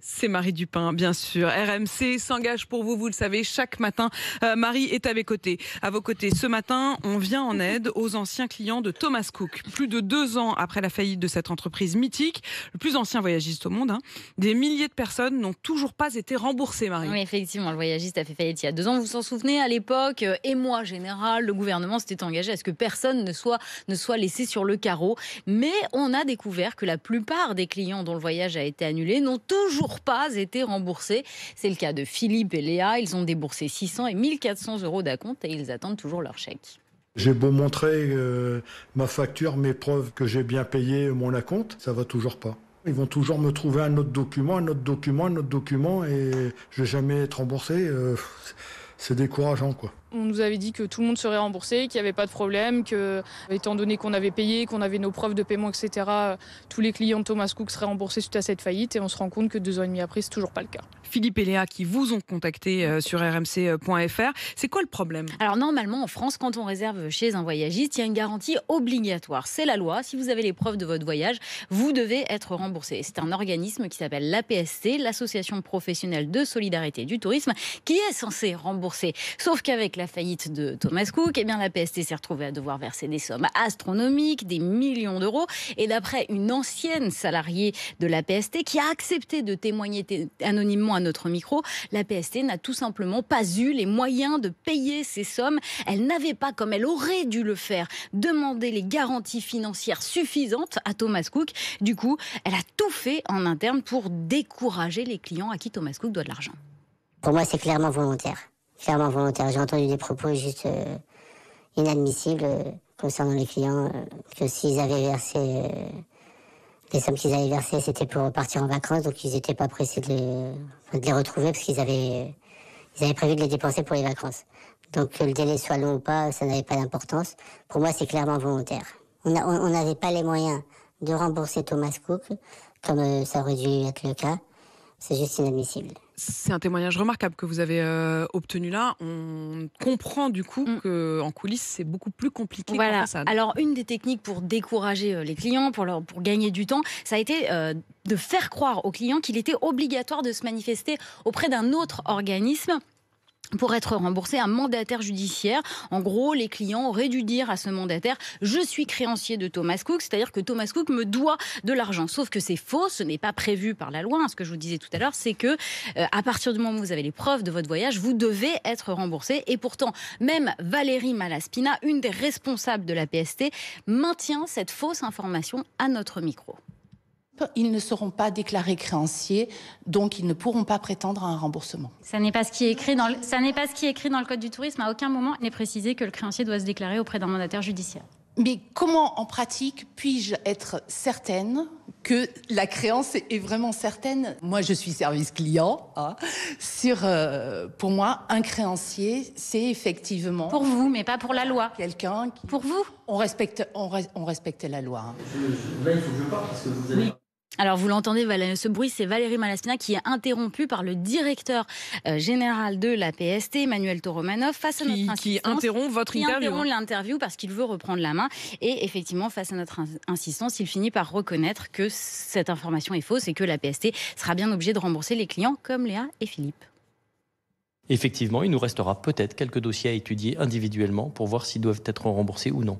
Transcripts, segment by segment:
C'est Marie Dupin, bien sûr. RMC s'engage pour vous, vous le savez, chaque matin. Euh, Marie est à vos côtés. À vos côtés, ce matin, on vient en aide aux anciens clients de Thomas Cook. Plus de deux ans après la faillite de cette entreprise mythique, le plus ancien voyagiste au monde, hein, des milliers de personnes n'ont toujours pas été remboursées, Marie. Oui, effectivement, le voyagiste a fait faillite il y a deux ans. Vous vous en souvenez, à l'époque, euh, et moi, général, le gouvernement s'était engagé à ce que personne ne soit, ne soit laissé sur le carreau. Mais on a découvert que la plupart des clients dont le voyage a été annulé n'ont toujours pas été remboursé C'est le cas de Philippe et Léa. Ils ont déboursé 600 et 1400 euros d'acompte et ils attendent toujours leur chèque. J'ai beau montrer euh, ma facture, mes preuves que j'ai bien payé euh, mon acompte, ça va toujours pas. Ils vont toujours me trouver un autre document, un autre document, un autre document et je vais jamais être remboursé. Euh, c'est décourageant quoi. On nous avait dit que tout le monde serait remboursé, qu'il n'y avait pas de problème, que étant donné qu'on avait payé, qu'on avait nos preuves de paiement, etc., tous les clients de Thomas Cook seraient remboursés suite à cette faillite et on se rend compte que deux ans et demi après, c'est toujours pas le cas. Philippe et Léa qui vous ont contacté euh, sur rmc.fr. Euh, C'est quoi le problème Alors normalement en France, quand on réserve chez un voyagiste, il y a une garantie obligatoire. C'est la loi. Si vous avez les preuves de votre voyage, vous devez être remboursé. C'est un organisme qui s'appelle l'APST, l'Association professionnelle de solidarité du tourisme, qui est censé rembourser. Sauf qu'avec la faillite de Thomas Cook, eh bien la s'est retrouvée à devoir verser des sommes astronomiques, des millions d'euros. Et d'après une ancienne salariée de l'APST qui a accepté de témoigner anonymement à notre micro, la PST n'a tout simplement pas eu les moyens de payer ces sommes. Elle n'avait pas, comme elle aurait dû le faire, demandé les garanties financières suffisantes à Thomas Cook. Du coup, elle a tout fait en interne pour décourager les clients à qui Thomas Cook doit de l'argent. Pour moi, c'est clairement volontaire. Clairement volontaire. J'ai entendu des propos juste euh, inadmissibles euh, concernant les clients, euh, que s'ils avaient versé les sommes qu'ils avaient versées, c'était pour partir en vacances, donc ils n'étaient pas pressés de, les, retrouver parce qu'ils avaient, avaient prévu de les dépenser pour les vacances. Donc que euh, le délai soit long ou pas, ça n'avait pas d'importance. Pour moi, c'est clairement volontaire. On n'avait pas les moyens de rembourser Thomas Cook, comme euh, ça aurait dû être le cas. C'est juste inadmissible. C'est un témoignage remarquable que vous avez euh, obtenu là. On comprend du coup mm. qu'en coulisses, c'est beaucoup plus compliqué Ça. Alors, une des techniques pour décourager euh, les clients, pour, pour gagner du temps, ça a été euh, de faire croire aux clients qu'il était obligatoire de se manifester auprès d'un autre organisme pour être remboursé un mandataire judiciaire. En gros, les clients auraient dû dire à ce mandataire "Je suis créancier de Thomas Cook", c'est-à-dire que Thomas Cook me doit de l'argent. Sauf que c'est faux, ce n'est pas prévu par la loi. Ce que je vous disais tout à l'heure, c'est que euh, à partir du moment où vous avez les preuves de votre voyage, vous devez être remboursé. Et pourtant, même Valérie Malaspina, une des responsables de la PST, maintient cette fausse information à notre micro ils ne seront pas déclarés créanciers, donc ils ne pourront pas prétendre à un remboursement. Ça n'est pas ce qui est écrit dans le, n'est pas ce qui est écrit dans le code du tourisme. À aucun moment il n'est précisé que le créancier doit se déclarer auprès d'un mandataire judiciaire. Mais comment en pratique puis-je être certaine que la créance est vraiment certaine Moi, je suis service client. Hein. sur, euh, pour moi, un créancier, c'est effectivement pour vous, mais pas pour la loi. Quelqu'un qui... pour vous. On respecte, la loi. Hein. là, il faut que je parte parce que vous allez. Alors vous l'entendez, ce bruit, c'est Valérie Malaspina qui est interrompue par le directeur euh, général de la PST, Emmanuel Toromanov, face à notre qui, interrompt votre interview. interrompt l'interview parce qu'il veut reprendre la main. Et effectivement, face à notre insistance, il finit par reconnaître que cette information est fausse et que la PST sera bien obligée de rembourser les clients comme Léa et Philippe. Effectivement, il nous restera peut-être quelques dossiers à étudier individuellement pour voir s'ils doivent être remboursés ou non.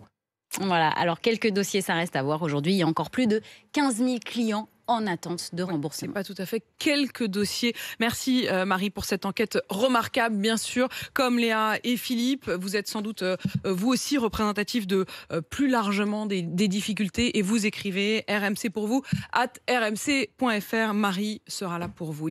Voilà, alors quelques dossiers, ça reste à voir aujourd'hui. Il y a encore plus de 15 000 clients en attente de remboursement. Pas tout à fait quelques dossiers. Merci euh, Marie pour cette enquête remarquable, bien sûr. Comme Léa et Philippe, vous êtes sans doute euh, euh, vous aussi représentatif de plus largement des, des, difficultés et vous écrivez RMC pour vous at rmc.fr. Marie sera là pour vous.